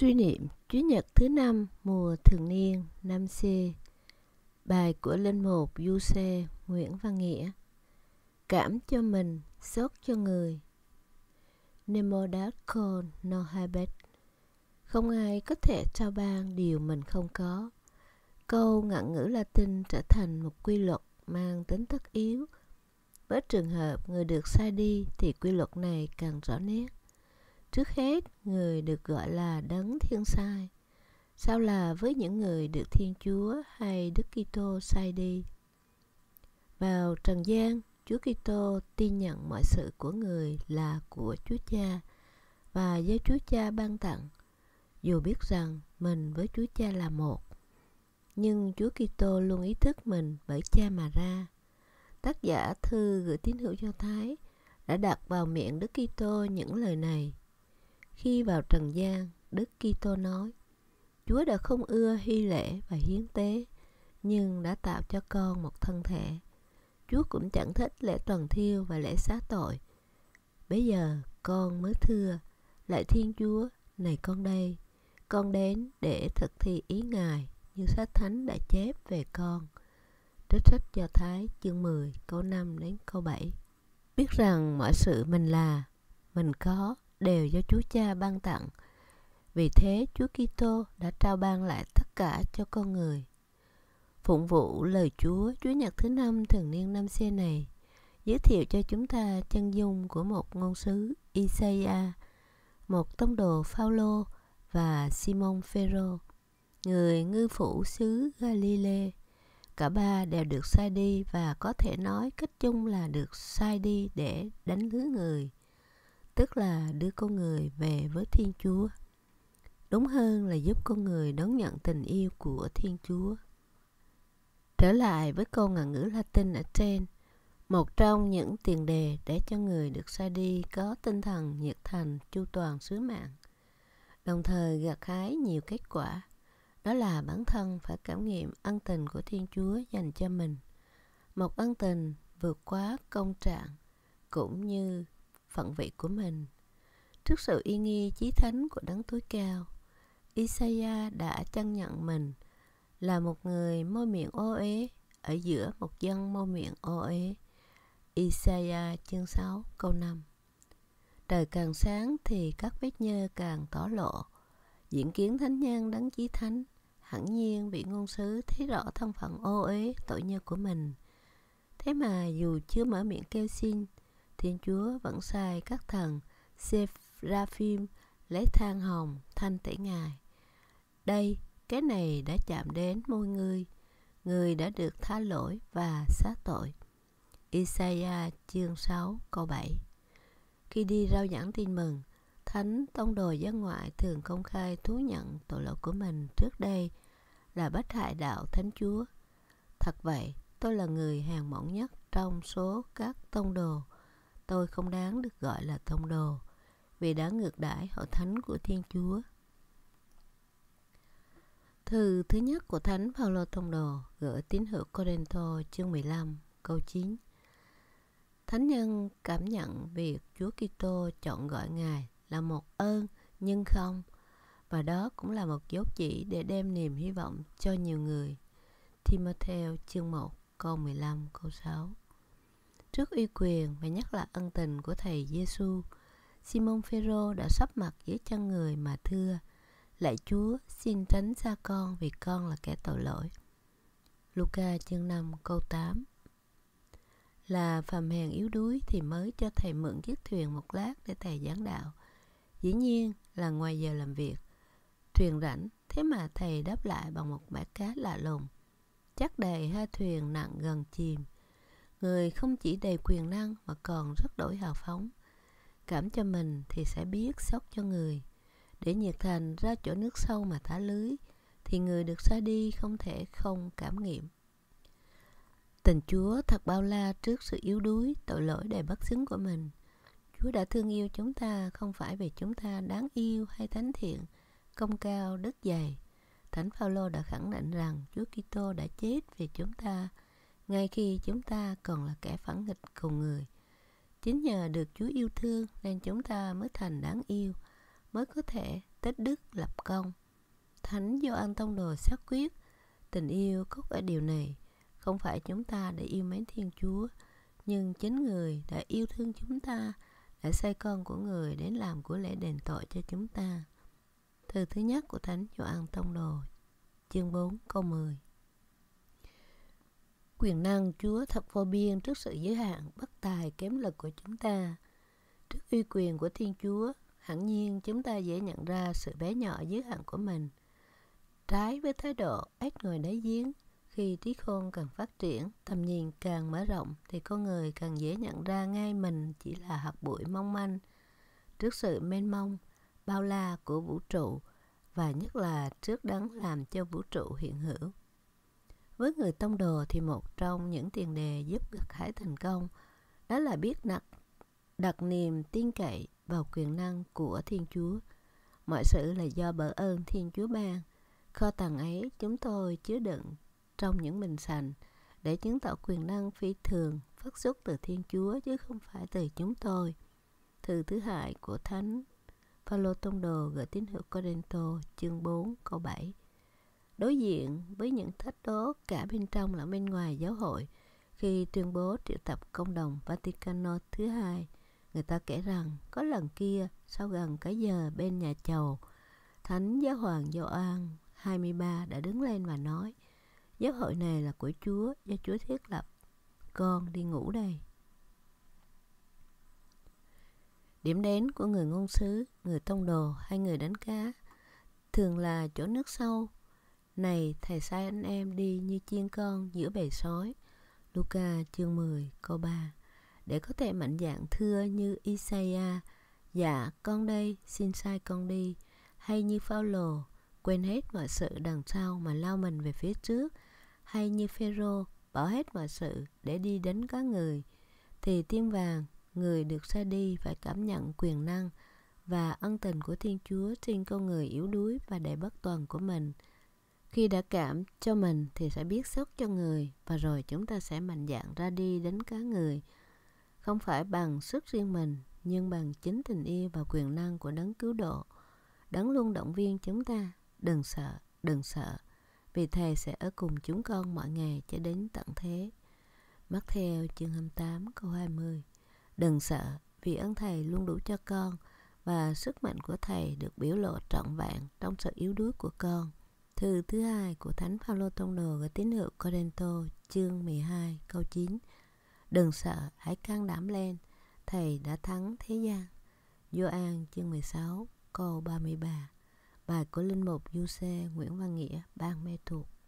Suy niệm Chủ nhật thứ năm mùa thường niên năm C Bài của Linh Mục Du xe Nguyễn Văn Nghĩa Cảm cho mình, xót cho người dat con no habet Không ai có thể trao ban điều mình không có Câu ngạn ngữ Latin trở thành một quy luật mang tính tất yếu Với trường hợp người được sai đi thì quy luật này càng rõ nét Trước hết, người được gọi là đấng thiên sai. Sao là với những người được Thiên Chúa hay Đức Kitô sai đi? Vào trần gian, Chúa Kitô tin nhận mọi sự của người là của Chúa Cha và do Chúa Cha ban tặng, dù biết rằng mình với Chúa Cha là một. Nhưng Chúa Kitô luôn ý thức mình bởi Cha mà ra. Tác giả thư gửi tín hữu cho Thái đã đặt vào miệng Đức Kitô những lời này khi vào trần gian, Đức Kitô nói: Chúa đã không ưa hy lễ và hiến tế, nhưng đã tạo cho con một thân thể. Chúa cũng chẳng thích lễ toàn thiêu và lễ xá tội. Bây giờ con mới thưa, lại Thiên Chúa, này con đây, con đến để thực thi ý Ngài như sách thánh đã chép về con. Trích sách Do Thái chương 10 câu 5 đến câu 7 Biết rằng mọi sự mình là, mình có đều do Chúa Cha ban tặng. Vì thế, Chúa Kitô đã trao ban lại tất cả cho con người. Phụng vụ lời Chúa, Chúa Nhật thứ năm thường niên năm xe này giới thiệu cho chúng ta chân dung của một ngôn sứ Isaiah, một tông đồ Phaolô và Simon Phêrô, người ngư phủ xứ Galilee. Cả ba đều được sai đi và có thể nói cách chung là được sai đi để đánh lưới người tức là đưa con người về với Thiên Chúa. Đúng hơn là giúp con người đón nhận tình yêu của Thiên Chúa. Trở lại với câu ngạn ngữ Latin ở trên, một trong những tiền đề để cho người được sai đi có tinh thần nhiệt thành chu toàn sứ mạng, đồng thời gặt hái nhiều kết quả, đó là bản thân phải cảm nghiệm ân tình của Thiên Chúa dành cho mình. Một ân tình vượt quá công trạng cũng như phận vị của mình. Trước sự y nghi chí thánh của đấng tối cao, Isaiah đã chân nhận mình là một người môi miệng ô uế ở giữa một dân môi miệng ô uế. Isaiah chương 6 câu 5 Trời càng sáng thì các vết nhơ càng tỏ lộ. Diễn kiến thánh nhân đấng chí thánh, hẳn nhiên bị ngôn sứ thấy rõ thân phận ô uế tội nhơ của mình. Thế mà dù chưa mở miệng kêu xin, Thiên Chúa vẫn sai các thần Seraphim lấy than hồng thanh tẩy ngài. Đây, cái này đã chạm đến môi ngươi, người đã được tha lỗi và xá tội. Isaiah chương 6 câu 7 Khi đi rao giảng tin mừng, Thánh Tông đồ giáo ngoại thường công khai thú nhận tội lỗi của mình trước đây là bất hại đạo Thánh Chúa. Thật vậy, tôi là người hàng mỏng nhất trong số các tông đồ tôi không đáng được gọi là tông đồ vì đã ngược đãi hội thánh của Thiên Chúa. Thư thứ nhất của Thánh Phaolô Tông Đồ gửi tín hữu Corinto chương 15 câu 9. Thánh nhân cảm nhận việc Chúa Kitô chọn gọi Ngài là một ơn nhưng không và đó cũng là một dấu chỉ để đem niềm hy vọng cho nhiều người. Timothée chương 1 câu 15 câu 6 Trước uy quyền và nhắc lại ân tình của Thầy Giêsu, Simon Phêrô đã sắp mặt dưới chân người mà thưa: Lạy Chúa, xin tránh xa con vì con là kẻ tội lỗi. Luca chương 5 câu 8 Là phàm hèn yếu đuối thì mới cho thầy mượn chiếc thuyền một lát để thầy giảng đạo. Dĩ nhiên là ngoài giờ làm việc. Thuyền rảnh, thế mà thầy đáp lại bằng một bãi cá lạ lùng. Chắc đầy hai thuyền nặng gần chìm – Người không chỉ đầy quyền năng mà còn rất đổi hào phóng. Cảm cho mình thì sẽ biết sốc cho người. Để nhiệt thành ra chỗ nước sâu mà thả lưới, thì người được xa đi không thể không cảm nghiệm. Tình Chúa thật bao la trước sự yếu đuối, tội lỗi đầy bất xứng của mình. Chúa đã thương yêu chúng ta không phải vì chúng ta đáng yêu hay thánh thiện, công cao, đức dày. Thánh Phaolô đã khẳng định rằng Chúa Kitô đã chết vì chúng ta ngay khi chúng ta còn là kẻ phản nghịch cùng người. Chính nhờ được Chúa yêu thương nên chúng ta mới thành đáng yêu, mới có thể tích đức lập công. Thánh Gioan Tông Đồ xác quyết, tình yêu cốt ở điều này, không phải chúng ta để yêu mến Thiên Chúa, nhưng chính người đã yêu thương chúng ta, đã sai con của người đến làm của lễ đền tội cho chúng ta. Thư thứ nhất của Thánh Gioan Tông Đồ, chương 4 câu 10 quyền năng Chúa thật vô biên trước sự giới hạn bất tài kém lực của chúng ta. Trước uy quyền của Thiên Chúa, hẳn nhiên chúng ta dễ nhận ra sự bé nhỏ giới hạn của mình. Trái với thái độ ếch người đáy giếng, khi trí khôn càng phát triển, tầm nhìn càng mở rộng thì con người càng dễ nhận ra ngay mình chỉ là hạt bụi mong manh. Trước sự mênh mông, bao la của vũ trụ và nhất là trước đấng làm cho vũ trụ hiện hữu với người tông đồ thì một trong những tiền đề giúp gặt hái thành công đó là biết đặt, đặt niềm tin cậy vào quyền năng của Thiên Chúa. Mọi sự là do bở ơn Thiên Chúa ban. Kho tàng ấy chúng tôi chứa đựng trong những bình sành để chứng tỏ quyền năng phi thường phát xuất từ Thiên Chúa chứ không phải từ chúng tôi. Thư thứ hại của Thánh Phaolô Tông Đồ gửi tín hữu Corinto chương 4 câu 7 đối diện với những thách đố cả bên trong lẫn bên ngoài giáo hội khi tuyên bố triệu tập công đồng Vaticano thứ hai. Người ta kể rằng có lần kia sau gần cái giờ bên nhà chầu, Thánh Giáo Hoàng Gioan 23 đã đứng lên và nói Giáo hội này là của Chúa, do Chúa thiết lập. Con đi ngủ đây. Điểm đến của người ngôn sứ, người tông đồ hay người đánh cá thường là chỗ nước sâu này, thầy sai anh em đi như chiên con giữa bầy sói. Luca chương 10 câu 3 Để có thể mạnh dạng thưa như Isaiah Dạ, con đây, xin sai con đi Hay như phao lồ Quên hết mọi sự đằng sau mà lao mình về phía trước Hay như Phêrô bỏ hết mọi sự để đi đến các người Thì tiên vàng, người được sai đi phải cảm nhận quyền năng Và ân tình của Thiên Chúa trên con người yếu đuối và đầy bất toàn của mình – khi đã cảm cho mình thì sẽ biết sốc cho người và rồi chúng ta sẽ mạnh dạn ra đi đến cá người không phải bằng sức riêng mình nhưng bằng chính tình yêu và quyền năng của đấng cứu độ đấng luôn động viên chúng ta đừng sợ đừng sợ vì thầy sẽ ở cùng chúng con mọi ngày cho đến tận thế mắc theo chương 28 câu 20 đừng sợ vì ơn thầy luôn đủ cho con và sức mạnh của thầy được biểu lộ trọn vẹn trong sự yếu đuối của con Thư thứ hai của Thánh Phaolô Tông Đồ gửi tín hiệu Corinto chương 12 câu 9 Đừng sợ, hãy can đảm lên, Thầy đã thắng thế gian. Gioan chương 16 câu 33 Bài của Linh Mục Du Nguyễn Văn Nghĩa, ban mê thuộc